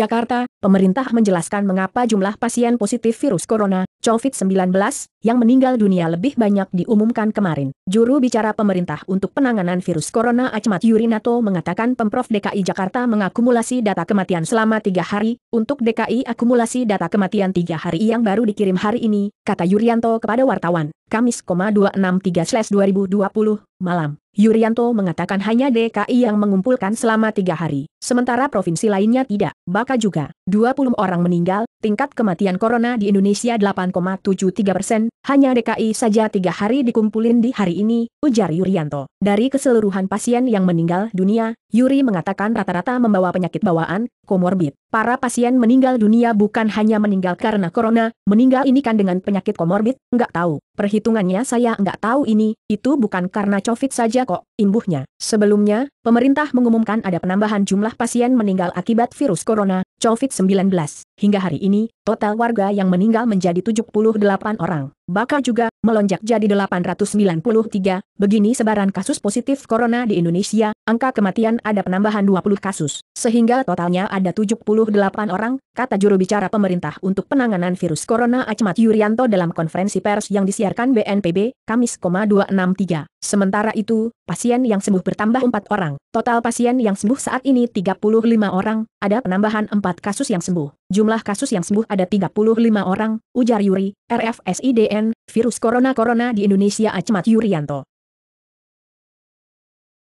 Jakarta, pemerintah menjelaskan mengapa jumlah pasien positif virus corona, COVID-19, yang meninggal dunia lebih banyak diumumkan kemarin. Juru bicara pemerintah untuk penanganan virus corona Acmat Yurinato mengatakan Pemprov DKI Jakarta mengakumulasi data kematian selama tiga hari, untuk DKI akumulasi data kematian tiga hari yang baru dikirim hari ini, kata Yurianto kepada wartawan. Kamis, 263/2020 malam. Yuryanto mengatakan hanya DKI yang mengumpulkan selama tiga hari, sementara provinsi lainnya tidak. Baka juga, 20 orang meninggal, tingkat kematian corona di Indonesia 8,73 persen, hanya DKI saja tiga hari dikumpulin di hari ini, ujar Yuryanto. Dari keseluruhan pasien yang meninggal dunia, Yuri mengatakan rata-rata membawa penyakit bawaan, komorbid. Para pasien meninggal dunia bukan hanya meninggal karena corona, meninggal ini kan dengan penyakit komorbid, nggak tahu. Perhitungan hitungannya saya enggak tahu ini, itu bukan karena COVID saja kok, imbuhnya. Sebelumnya, pemerintah mengumumkan ada penambahan jumlah pasien meninggal akibat virus corona, COVID-19. Hingga hari ini, total warga yang meninggal menjadi 78 orang, bahkan juga melonjak jadi 893. Begini sebaran kasus positif corona di Indonesia, angka kematian ada penambahan 20 kasus, sehingga totalnya ada 78 orang, kata juru bicara pemerintah untuk penanganan virus corona Acmat Yuryanto dalam konferensi pers yang disiarkan BNPB, Kamis, 263. Sementara itu, pasien yang sembuh bertambah 4 orang. Total pasien yang sembuh saat ini 35 orang, ada penambahan 4 4 kasus yang sembuh. Jumlah kasus yang sembuh ada 35 orang, ujar Yuri, RFSIDN, virus corona-corona di Indonesia Acmat Yuryanto.